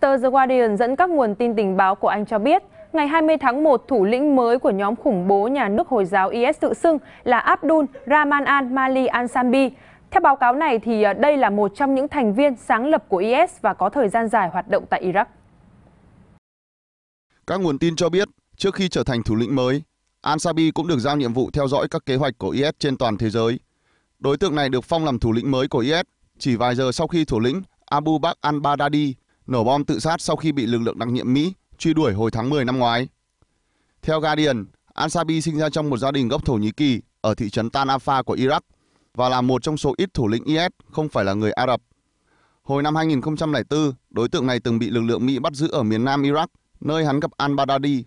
Tờ The Guardian dẫn các nguồn tin tình báo của Anh cho biết, ngày 20 tháng 1, thủ lĩnh mới của nhóm khủng bố nhà nước Hồi giáo IS tự xưng là Abdul Rahman al-Mali al-Sambi. Theo báo cáo này, thì ờ, đây là một trong những thành viên sáng lập của IS và có thời gian dài hoạt động tại Iraq. Các nguồn tin cho biết, trước khi trở thành thủ lĩnh mới, Al-Sabi cũng được giao nhiệm vụ theo dõi các kế hoạch của IS trên toàn thế giới. Đối tượng này được phong làm thủ lĩnh mới của IS chỉ vài giờ sau khi thủ lĩnh Abu Bakr al-Baghdadi nổ bom tự sát sau khi bị lực lượng đặc nhiệm Mỹ truy đuổi hồi tháng 10 năm ngoái. Theo Guardian, Ansabi sinh ra trong một gia đình gốc Thổ Nhĩ Kỳ ở thị trấn Tanafa của Iraq và là một trong số ít thủ lĩnh IS không phải là người Ả Rập. Hồi năm 2004, đối tượng này từng bị lực lượng Mỹ bắt giữ ở miền nam Iraq, nơi hắn gặp al-Baghdadi